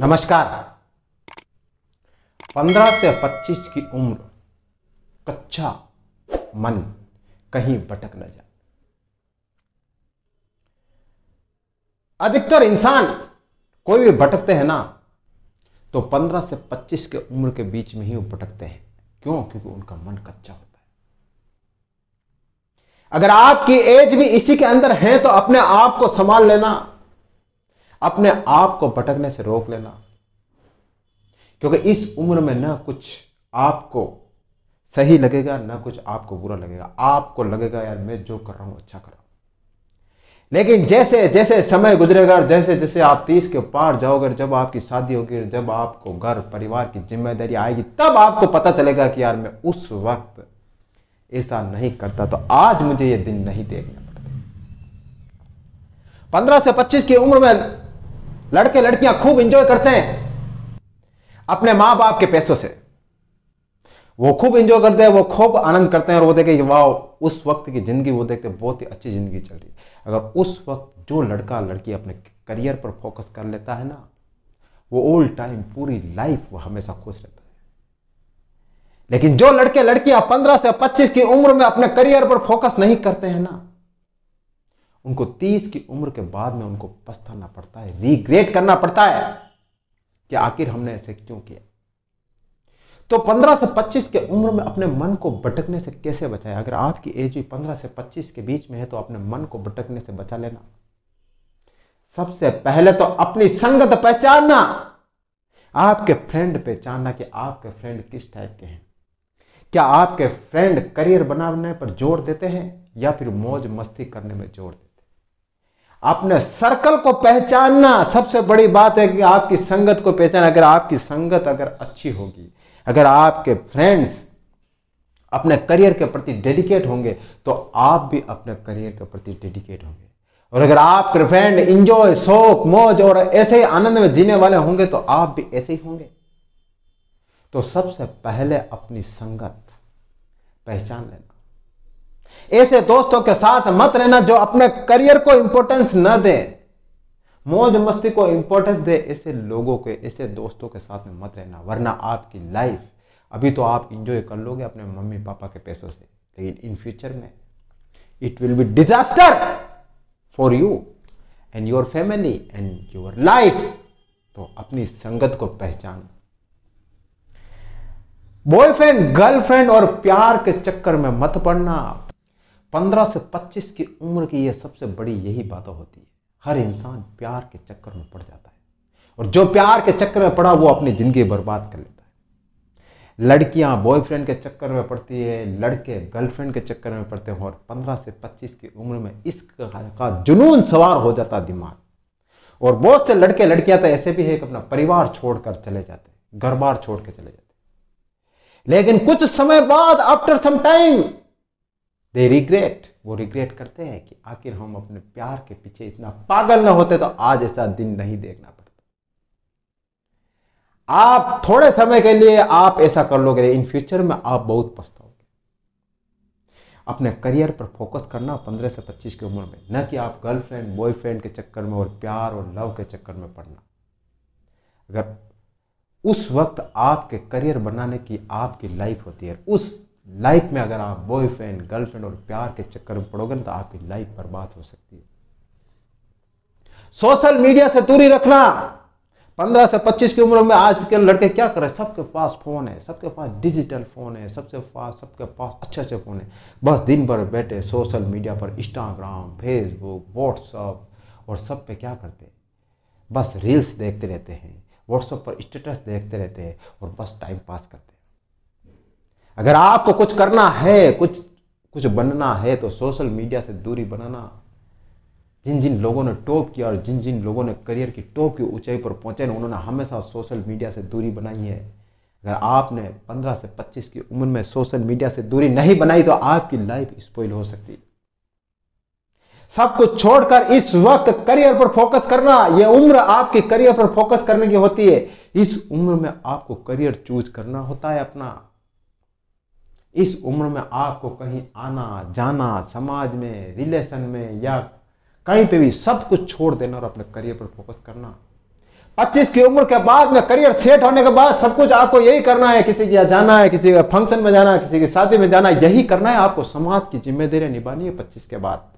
नमस्कार 15 से 25 की उम्र कच्चा मन कहीं भटक न जाए अधिकतर इंसान कोई भी भटकते हैं ना तो 15 से 25 के उम्र के बीच में ही वो भटकते हैं क्यों क्योंकि उनका मन कच्चा होता है अगर आपकी एज भी इसी के अंदर है तो अपने आप को संभाल लेना अपने आप को भटकने से रोक लेना क्योंकि इस उम्र में ना कुछ आपको सही लगेगा ना कुछ आपको बुरा लगेगा आपको लगेगा यार मैं जो कर रहा हूं अच्छा कर रहा हूं लेकिन जैसे जैसे समय गुजरेगा और जैसे जैसे आप तीस के पार जाओगे जब आपकी शादी होगी जब आपको घर परिवार की जिम्मेदारी आएगी तब आपको पता चलेगा कि यार मैं उस वक्त ऐसा नहीं करता तो आज मुझे ये दिन नहीं देखना पड़ता पंद्रह से पच्चीस की उम्र में लड़के लड़कियां खूब इंजॉय करते हैं अपने मां बाप के पैसों से वो खूब इंजॉय करते हैं वो खूब आनंद करते हैं और वो देखे वाह उस वक्त की जिंदगी वो देखते बहुत ही अच्छी जिंदगी चल रही है अगर उस वक्त जो लड़का लड़की अपने करियर पर फोकस कर लेता है ना वो ओल्ड टाइम पूरी लाइफ वो हमेशा खुश रहता है लेकिन जो लड़के लड़कियां पंद्रह से पच्चीस की उम्र में अपने करियर पर फोकस नहीं करते हैं ना उनको तीस की उम्र के बाद में उनको पछताना पड़ता है रिग्रेट करना पड़ता है कि आखिर हमने ऐसे क्यों किया तो 15 से 25 के उम्र में अपने मन को भटकने से कैसे बचाए अगर आपकी एज भी 15 से 25 के बीच में है तो अपने मन को भटकने से बचा लेना सबसे पहले तो अपनी संगत पहचानना आपके फ्रेंड पहचानना कि आपके फ्रेंड किस टाइप के हैं क्या आपके फ्रेंड करियर बनाने पर जोर देते हैं या फिर मौज मस्ती करने में जोर देते अपने सर्कल को पहचानना सबसे बड़ी बात है कि आपकी संगत को पहचान अगर आपकी संगत अगर अच्छी होगी अगर आपके फ्रेंड्स अपने करियर के प्रति डेडिकेट होंगे तो आप भी अपने करियर के प्रति डेडिकेट होंगे और अगर आप फ्रेंड इंजॉय शोक मौज और ऐसे ही आनंद में जीने वाले होंगे तो आप भी ऐसे ही होंगे तो सबसे पहले अपनी संगत पहचान लेना ऐसे दोस्तों के साथ मत रहना जो अपने करियर को इंपोर्टेंस न दे मौज मस्ती को इंपोर्टेंस दे ऐसे लोगों के ऐसे दोस्तों के साथ में मत रहना वरना आपकी लाइफ अभी तो आप इंजॉय कर लोगे अपने मम्मी पापा के पैसों से लेकिन इन फ्यूचर में it will be disaster for you and your family and your life तो अपनी संगत को पहचान बॉयफ्रेंड गर्लफ्रेंड और प्यार के चक्कर में मत पड़ना पंद्रह से पच्चीस की उम्र की ये सबसे बड़ी यही बात होती है हर इंसान प्यार के चक्कर में पड़ जाता है और जो प्यार के चक्कर में पड़ा वो अपनी जिंदगी बर्बाद कर लेता है लड़कियां बॉयफ्रेंड के चक्कर में पड़ती है लड़के गर्लफ्रेंड के चक्कर में पड़ते हैं और पंद्रह से पच्चीस की उम्र में इस का जुनून सवार हो जाता दिमाग और बहुत से लड़के लड़कियां तो ऐसे भी है कि अपना परिवार छोड़कर चले जाते घर बार छोड़ के चले जाते लेकिन कुछ समय बाद after some time they regret वो रिग्रेट करते हैं कि आखिर हम अपने प्यार के पीछे इतना पागल ना होते तो आज ऐसा दिन नहीं देखना पड़ता आप थोड़े समय के लिए आप ऐसा कर लोगे इन फ्यूचर में आप बहुत पछताओगे अपने करियर पर फोकस करना पंद्रह से पच्चीस की उम्र में न कि आप गर्लफ्रेंड बॉयफ्रेंड के चक्कर में और प्यार और लव के चक्कर में पड़ना अगर उस वक्त आपके करियर बनाने की आपकी लाइफ होती है उस लाइफ में अगर आप बॉयफ्रेंड गर्लफ्रेंड और प्यार के चक्कर में पड़ोगे ना तो आपकी लाइफ बर्बाद हो सकती है सोशल मीडिया से दूरी रखना 15 से 25 की उम्र में आज के लड़के क्या कर रहे हैं सबके पास फोन है सबके पास डिजिटल फोन है सबसे पास सबके पास अच्छे अच्छे फोन है बस दिन भर बैठे सोशल मीडिया पर इंस्टाग्राम फेसबुक व्हाट्सअप और सब पे क्या करते हैं बस रील्स देखते रहते हैं व्हाट्सअप पर स्टेटस देखते रहते हैं और बस टाइम पास करते हैं अगर आपको कुछ करना है कुछ कुछ बनना है तो सोशल मीडिया से दूरी बनाना जिन जिन लोगों ने टॉप किया और जिन जिन लोगों ने करियर की टॉप की ऊंचाई पर पहुंचे ना उन्होंने हमेशा सोशल मीडिया से दूरी बनाई है अगर आपने 15 से 25 की उम्र में सोशल मीडिया से दूरी नहीं बनाई तो आपकी लाइफ स्पॉइल हो सकती सब कुछ छोड़कर इस वक्त करियर पर फोकस करना यह उम्र आपके करियर पर फोकस करने की होती है इस उम्र में आपको करियर चूज करना होता है अपना इस उम्र में आपको कहीं आना जाना समाज में रिलेशन में या कहीं पे भी सब कुछ छोड़ देना और अपने करियर पर फोकस करना 25 की उम्र के बाद में करियर सेट होने के बाद सब कुछ आपको यही करना है किसी के यहाँ जाना है किसी के फंक्शन में जाना है किसी की शादी में जाना है यही करना है आपको समाज की जिम्मेदारी निभानी है पच्चीस के बाद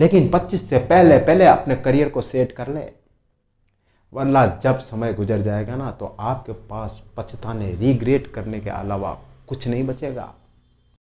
लेकिन पच्चीस से पहले पहले अपने करियर को सेट कर ले वरना जब समय गुजर जाएगा ना तो आपके पास पछताने रिग्रेट करने के अलावा कुछ नहीं बचेगा